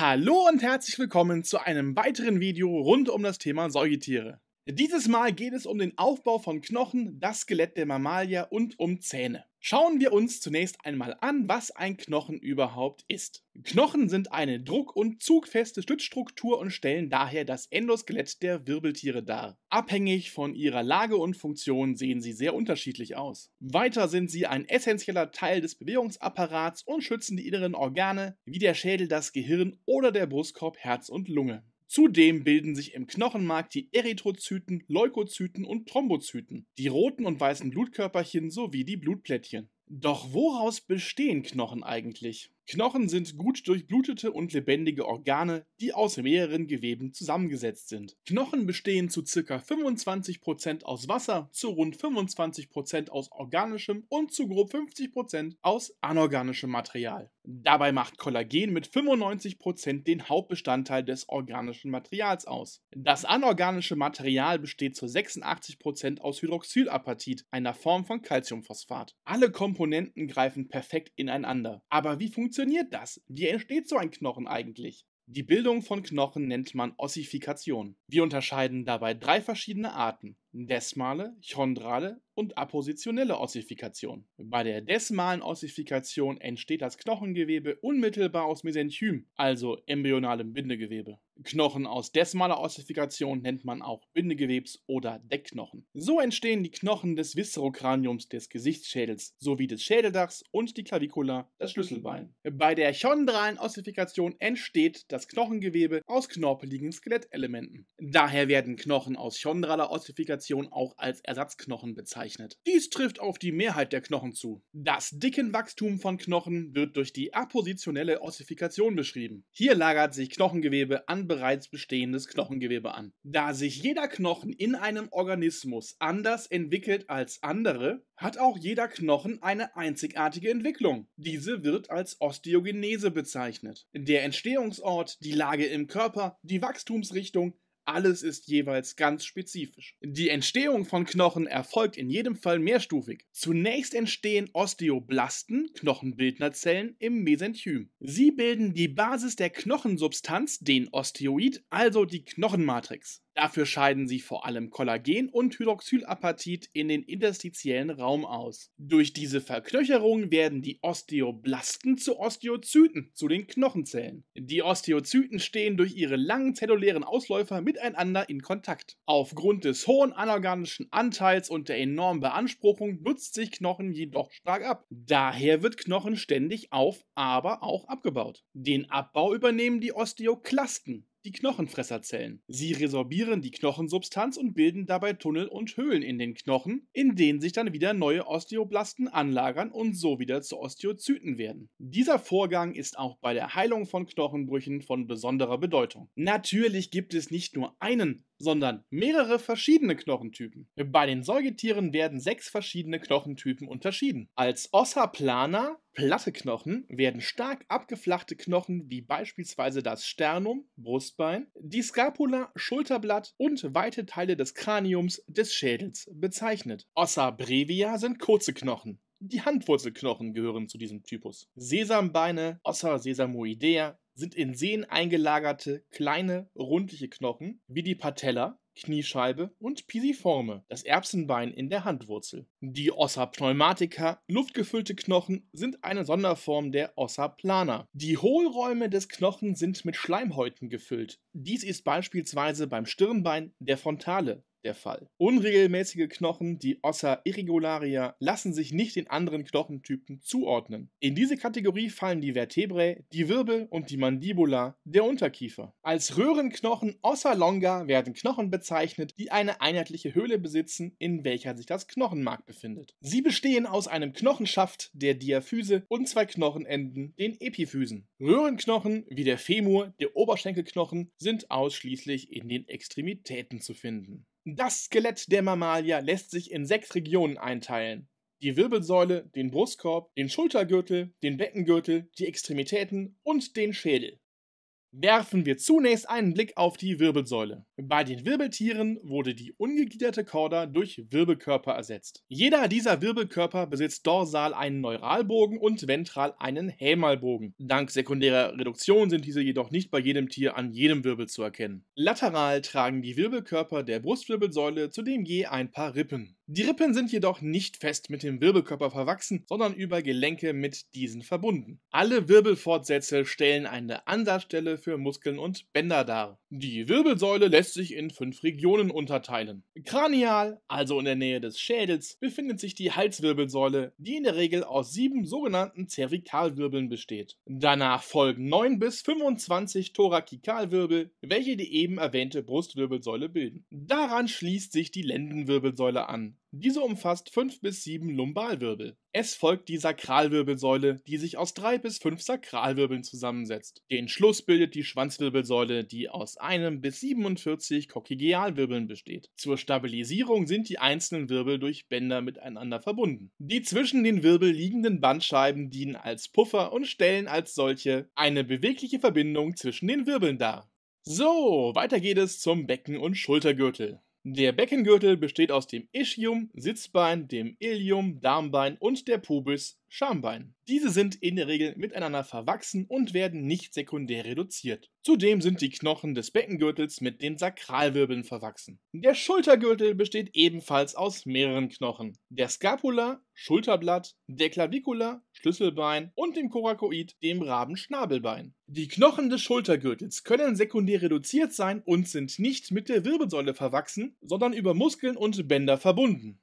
Hallo und herzlich willkommen zu einem weiteren Video rund um das Thema Säugetiere. Dieses Mal geht es um den Aufbau von Knochen, das Skelett der Mammalia und um Zähne. Schauen wir uns zunächst einmal an, was ein Knochen überhaupt ist. Knochen sind eine druck- und zugfeste Stützstruktur und stellen daher das Endoskelett der Wirbeltiere dar. Abhängig von ihrer Lage und Funktion sehen sie sehr unterschiedlich aus. Weiter sind sie ein essentieller Teil des Bewegungsapparats und schützen die inneren Organe wie der Schädel, das Gehirn oder der Brustkorb, Herz und Lunge. Zudem bilden sich im Knochenmark die Erythrozyten, Leukozyten und Thrombozyten, die roten und weißen Blutkörperchen sowie die Blutplättchen. Doch woraus bestehen Knochen eigentlich? Knochen sind gut durchblutete und lebendige Organe, die aus mehreren Geweben zusammengesetzt sind. Knochen bestehen zu ca. 25% aus Wasser, zu rund 25% aus organischem und zu grob 50% aus anorganischem Material. Dabei macht Kollagen mit 95% den Hauptbestandteil des organischen Materials aus. Das anorganische Material besteht zu 86% aus Hydroxylapatit, einer Form von Calciumphosphat. Alle Komponenten greifen perfekt ineinander. Aber wie funktioniert funktioniert das? Wie entsteht so ein Knochen eigentlich? Die Bildung von Knochen nennt man Ossifikation. Wir unterscheiden dabei drei verschiedene Arten: desmale, chondrale und appositionelle Ossifikation. Bei der desmalen Ossifikation entsteht das Knochengewebe unmittelbar aus Mesenchym, also embryonalem Bindegewebe. Knochen aus desmaler Ossifikation nennt man auch Bindegewebs- oder Deckknochen. So entstehen die Knochen des Viscerokraniums, des Gesichtsschädels, sowie des Schädeldachs und die Clavicula, das Schlüsselbein. Bei der chondralen Ossifikation entsteht das Knochengewebe aus knorpeligen Skelettelementen. Daher werden Knochen aus chondraler Ossifikation auch als Ersatzknochen bezeichnet. Dies trifft auf die Mehrheit der Knochen zu. Das Dickenwachstum von Knochen wird durch die appositionelle Ossifikation beschrieben. Hier lagert sich Knochengewebe an bereits bestehendes Knochengewebe an. Da sich jeder Knochen in einem Organismus anders entwickelt als andere, hat auch jeder Knochen eine einzigartige Entwicklung. Diese wird als Osteogenese bezeichnet. Der Entstehungsort, die Lage im Körper, die Wachstumsrichtung, alles ist jeweils ganz spezifisch. Die Entstehung von Knochen erfolgt in jedem Fall mehrstufig. Zunächst entstehen Osteoblasten, Knochenbildnerzellen, im Mesenchym. Sie bilden die Basis der Knochensubstanz, den Osteoid, also die Knochenmatrix. Dafür scheiden sie vor allem Kollagen und Hydroxylapatit in den interstitiellen Raum aus. Durch diese Verknöcherung werden die Osteoblasten zu Osteozyten, zu den Knochenzellen. Die Osteozyten stehen durch ihre langen zellulären Ausläufer miteinander in Kontakt. Aufgrund des hohen anorganischen Anteils und der enormen Beanspruchung nutzt sich Knochen jedoch stark ab. Daher wird Knochen ständig auf, aber auch abgebaut. Den Abbau übernehmen die Osteoklasten die Knochenfresserzellen. Sie resorbieren die Knochensubstanz und bilden dabei Tunnel und Höhlen in den Knochen, in denen sich dann wieder neue Osteoblasten anlagern und so wieder zu Osteozyten werden. Dieser Vorgang ist auch bei der Heilung von Knochenbrüchen von besonderer Bedeutung. Natürlich gibt es nicht nur einen, sondern mehrere verschiedene Knochentypen. Bei den Säugetieren werden sechs verschiedene Knochentypen unterschieden. Als Ossa plana platte Knochen werden stark abgeflachte Knochen wie beispielsweise das Sternum, Brustbein, die Scapula, Schulterblatt und weite Teile des Kraniums, des Schädels bezeichnet. Ossa brevia sind kurze Knochen. Die Handwurzelknochen gehören zu diesem Typus. Sesambeine, Ossa sesamoidea, sind in Sehnen eingelagerte, kleine, rundliche Knochen, wie die Patella, Kniescheibe und Pisiforme, das Erbsenbein in der Handwurzel. Die Ossa pneumatica, luftgefüllte Knochen, sind eine Sonderform der Ossa plana. Die Hohlräume des Knochen sind mit Schleimhäuten gefüllt. Dies ist beispielsweise beim Stirnbein der Frontale der Fall. Unregelmäßige Knochen, die Ossa irregularia, lassen sich nicht den anderen Knochentypen zuordnen. In diese Kategorie fallen die Vertebrae, die Wirbel und die Mandibula, der Unterkiefer. Als Röhrenknochen Ossa longa werden Knochen bezeichnet, die eine einheitliche Höhle besitzen, in welcher sich das Knochenmark befindet. Sie bestehen aus einem Knochenschaft, der Diaphyse und zwei Knochenenden, den Epiphysen. Röhrenknochen wie der Femur, der Oberschenkelknochen sind ausschließlich in den Extremitäten zu finden. Das Skelett der Mammalia lässt sich in sechs Regionen einteilen. Die Wirbelsäule, den Brustkorb, den Schultergürtel, den Beckengürtel, die Extremitäten und den Schädel Werfen wir zunächst einen Blick auf die Wirbelsäule. Bei den Wirbeltieren wurde die ungegliederte Chorda durch Wirbelkörper ersetzt. Jeder dieser Wirbelkörper besitzt dorsal einen Neuralbogen und ventral einen Hämalbogen. Dank sekundärer Reduktion sind diese jedoch nicht bei jedem Tier an jedem Wirbel zu erkennen. Lateral tragen die Wirbelkörper der Brustwirbelsäule zudem je ein paar Rippen. Die Rippen sind jedoch nicht fest mit dem Wirbelkörper verwachsen, sondern über Gelenke mit diesen verbunden. Alle Wirbelfortsätze stellen eine Ansatzstelle für Muskeln und Bänder dar die Wirbelsäule lässt sich in fünf Regionen unterteilen. Kranial, also in der Nähe des Schädels, befindet sich die Halswirbelsäule, die in der Regel aus sieben sogenannten Zervikalwirbeln besteht. Danach folgen 9 bis 25 Thorakikalwirbel, welche die eben erwähnte Brustwirbelsäule bilden. Daran schließt sich die Lendenwirbelsäule an, diese umfasst 5 bis sieben Lumbalwirbel. Es folgt die Sakralwirbelsäule, die sich aus 3 bis fünf Sakralwirbeln zusammensetzt. Den Schluss bildet die Schwanzwirbelsäule, die aus einem bis 47 Kokigealwirbeln besteht. Zur Stabilisierung sind die einzelnen Wirbel durch Bänder miteinander verbunden. Die zwischen den Wirbel liegenden Bandscheiben dienen als Puffer und stellen als solche eine bewegliche Verbindung zwischen den Wirbeln dar. So, weiter geht es zum Becken- und Schultergürtel. Der Beckengürtel besteht aus dem Ischium, Sitzbein, dem Ilium, Darmbein und der Pubis Schambein. Diese sind in der Regel miteinander verwachsen und werden nicht sekundär reduziert. Zudem sind die Knochen des Beckengürtels mit den Sakralwirbeln verwachsen. Der Schultergürtel besteht ebenfalls aus mehreren Knochen. Der Scapula, Schulterblatt, der Clavicula, Schlüsselbein und dem Coracoid, dem Rabenschnabelbein. Die Knochen des Schultergürtels können sekundär reduziert sein und sind nicht mit der Wirbelsäule verwachsen, sondern über Muskeln und Bänder verbunden.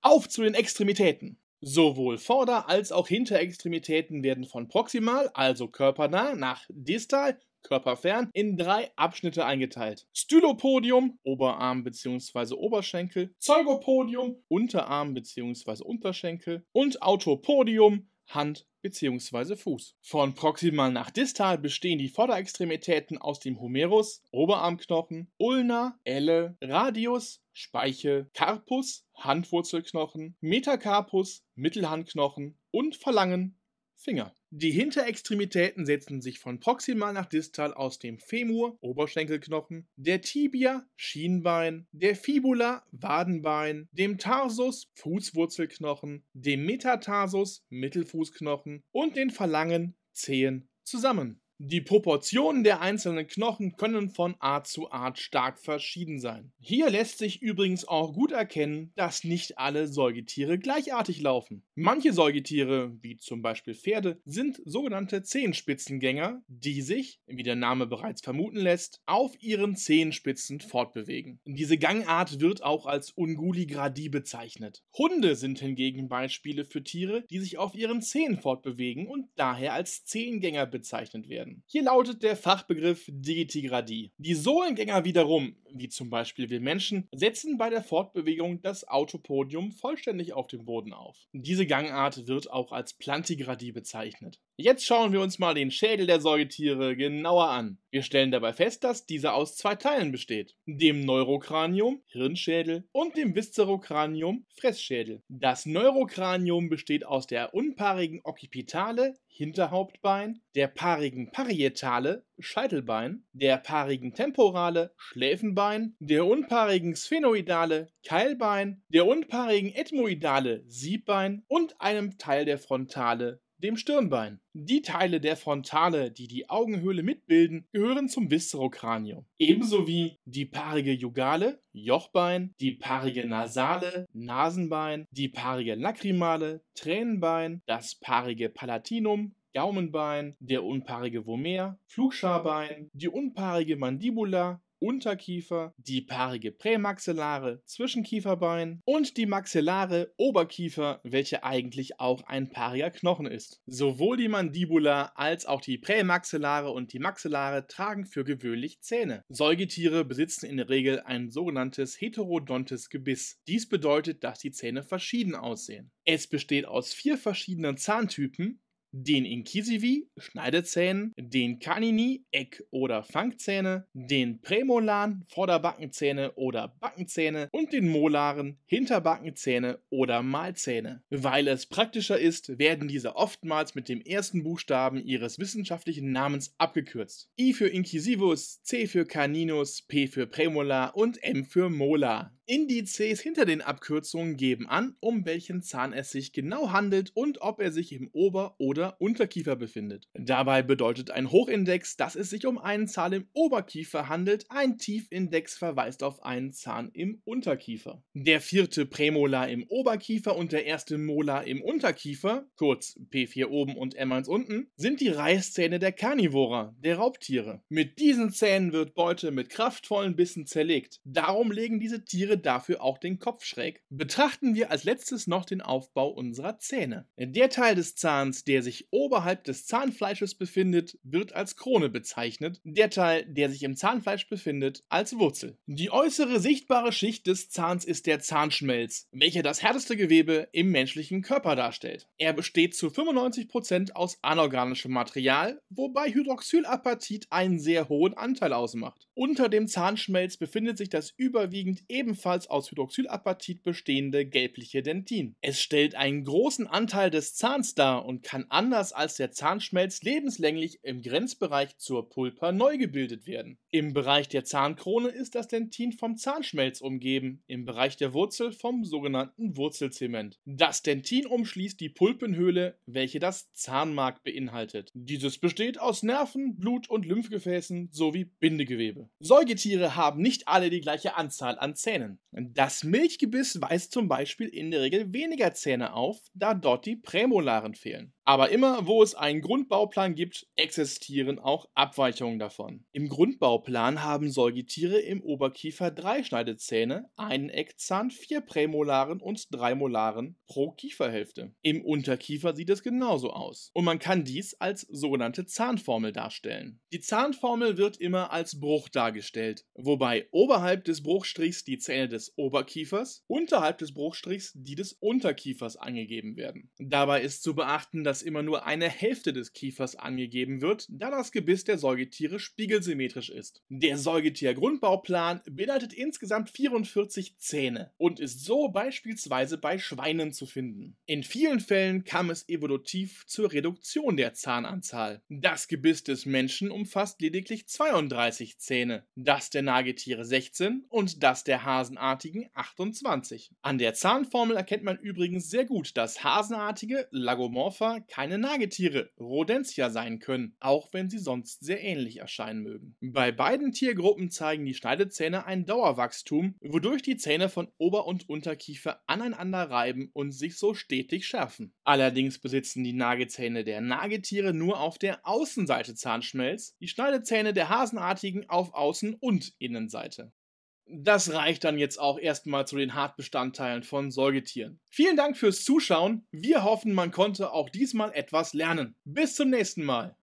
Auf zu den Extremitäten! Sowohl Vorder- als auch Hinterextremitäten werden von proximal, also körpernah, nach distal, körperfern, in drei Abschnitte eingeteilt. Stylopodium, Oberarm bzw. Oberschenkel, Zeugopodium, Unterarm bzw. Unterschenkel und Autopodium, Hand bzw. Fuß. Von proximal nach distal bestehen die Vorderextremitäten aus dem Humerus, Oberarmknochen, Ulna, Elle, Radius, Speiche, Carpus, Handwurzelknochen, Metacarpus, Mittelhandknochen und Phalangen, Finger. Die Hinterextremitäten setzen sich von proximal nach distal aus dem Femur, Oberschenkelknochen, der Tibia, Schienbein, der Fibula, Wadenbein, dem Tarsus, Fußwurzelknochen, dem Metatarsus, Mittelfußknochen und den Phalangen, Zehen zusammen. Die Proportionen der einzelnen Knochen können von Art zu Art stark verschieden sein. Hier lässt sich übrigens auch gut erkennen, dass nicht alle Säugetiere gleichartig laufen. Manche Säugetiere, wie zum Beispiel Pferde, sind sogenannte Zehenspitzengänger, die sich, wie der Name bereits vermuten lässt, auf ihren Zehenspitzen fortbewegen. Diese Gangart wird auch als Unguligradi bezeichnet. Hunde sind hingegen Beispiele für Tiere, die sich auf ihren Zehen fortbewegen und daher als Zehengänger bezeichnet werden werden. Hier lautet der Fachbegriff Digitigradie. Die Sohlengänger wiederum, wie zum Beispiel wir Menschen, setzen bei der Fortbewegung das Autopodium vollständig auf dem Boden auf. Diese Gangart wird auch als Plantigradie bezeichnet. Jetzt schauen wir uns mal den Schädel der Säugetiere genauer an. Wir stellen dabei fest, dass dieser aus zwei Teilen besteht. Dem Neurokranium, Hirnschädel, und dem Viscerokranium, Fressschädel. Das Neurokranium besteht aus der unpaarigen Occipitale, Hinterhauptbein, der paarigen Parietale Scheitelbein, der paarigen Temporale Schläfenbein, der unpaarigen Sphenoidale Keilbein, der unpaarigen Ethmoidale Siebbein und einem Teil der Frontale dem Stirnbein. Die Teile der Frontale, die die Augenhöhle mitbilden, gehören zum Viszerokranium. Ebenso wie die paarige Jugale, Jochbein, die paarige Nasale, Nasenbein, die paarige Lacrimale, Tränenbein, das paarige Palatinum, Gaumenbein, der unpaarige Vomer, Flugscharbein, die unpaarige Mandibula, Unterkiefer, die paarige Prämaxillare, Zwischenkieferbein und die maxillare Oberkiefer, welche eigentlich auch ein paariger Knochen ist. Sowohl die Mandibula als auch die Prämaxillare und die Maxillare tragen für gewöhnlich Zähne. Säugetiere besitzen in der Regel ein sogenanntes heterodontes Gebiss. Dies bedeutet, dass die Zähne verschieden aussehen. Es besteht aus vier verschiedenen Zahntypen den Incisivi, Schneidezähnen, den Canini, Eck- oder Fangzähne, den Prämolaren, Vorderbackenzähne oder Backenzähne und den Molaren, Hinterbackenzähne oder Mahlzähne. Weil es praktischer ist, werden diese oftmals mit dem ersten Buchstaben ihres wissenschaftlichen Namens abgekürzt. I für Incisivus, C für Caninus, P für Prämolar und M für Molar. Indizes hinter den Abkürzungen geben an, um welchen Zahn es sich genau handelt und ob er sich im Ober- oder Unterkiefer befindet. Dabei bedeutet ein Hochindex, dass es sich um einen Zahn im Oberkiefer handelt, ein Tiefindex verweist auf einen Zahn im Unterkiefer. Der vierte Prämolar im Oberkiefer und der erste Molar im Unterkiefer, kurz P4 oben und M1 unten, sind die Reißzähne der Carnivora, der Raubtiere. Mit diesen Zähnen wird Beute mit kraftvollen Bissen zerlegt. Darum legen diese Tiere dafür auch den Kopf schräg, betrachten wir als letztes noch den Aufbau unserer Zähne. Der Teil des Zahns, der sich oberhalb des Zahnfleisches befindet, wird als Krone bezeichnet, der Teil, der sich im Zahnfleisch befindet, als Wurzel. Die äußere sichtbare Schicht des Zahns ist der Zahnschmelz, welcher das härteste Gewebe im menschlichen Körper darstellt. Er besteht zu 95% aus anorganischem Material, wobei Hydroxylapatit einen sehr hohen Anteil ausmacht. Unter dem Zahnschmelz befindet sich das überwiegend ebenfalls ebenfalls aus Hydroxylapatit bestehende gelbliche Dentin. Es stellt einen großen Anteil des Zahns dar und kann anders als der Zahnschmelz lebenslänglich im Grenzbereich zur Pulpa neu gebildet werden. Im Bereich der Zahnkrone ist das Dentin vom Zahnschmelz umgeben, im Bereich der Wurzel vom sogenannten Wurzelzement. Das Dentin umschließt die Pulpenhöhle, welche das Zahnmark beinhaltet. Dieses besteht aus Nerven, Blut und Lymphgefäßen sowie Bindegewebe. Säugetiere haben nicht alle die gleiche Anzahl an Zähnen. Das Milchgebiss weist zum Beispiel in der Regel weniger Zähne auf, da dort die Prämolaren fehlen. Aber immer, wo es einen Grundbauplan gibt, existieren auch Abweichungen davon. Im Grundbauplan haben Säugetiere im Oberkiefer drei Schneidezähne, einen Eckzahn, vier Prämolaren und drei Molaren pro Kieferhälfte. Im Unterkiefer sieht es genauso aus. Und man kann dies als sogenannte Zahnformel darstellen. Die Zahnformel wird immer als Bruch dargestellt, wobei oberhalb des Bruchstrichs die Zähne des Oberkiefers, unterhalb des Bruchstrichs die des Unterkiefers angegeben werden. Dabei ist zu beachten, dass dass immer nur eine Hälfte des Kiefers angegeben wird, da das Gebiss der Säugetiere spiegelsymmetrisch ist. Der Säugetiergrundbauplan beinhaltet insgesamt 44 Zähne und ist so beispielsweise bei Schweinen zu finden. In vielen Fällen kam es evolutiv zur Reduktion der Zahnanzahl. Das Gebiss des Menschen umfasst lediglich 32 Zähne, das der Nagetiere 16 und das der Hasenartigen 28. An der Zahnformel erkennt man übrigens sehr gut, dass Hasenartige Lagomorpha keine Nagetiere, Rodentia sein können, auch wenn sie sonst sehr ähnlich erscheinen mögen. Bei beiden Tiergruppen zeigen die Schneidezähne ein Dauerwachstum, wodurch die Zähne von Ober- und Unterkiefer aneinander reiben und sich so stetig schärfen. Allerdings besitzen die Nagezähne der Nagetiere nur auf der Außenseite Zahnschmelz, die Schneidezähne der Hasenartigen auf Außen- und Innenseite das reicht dann jetzt auch erstmal zu den Hartbestandteilen von Säugetieren. Vielen Dank fürs Zuschauen. Wir hoffen, man konnte auch diesmal etwas lernen. Bis zum nächsten Mal.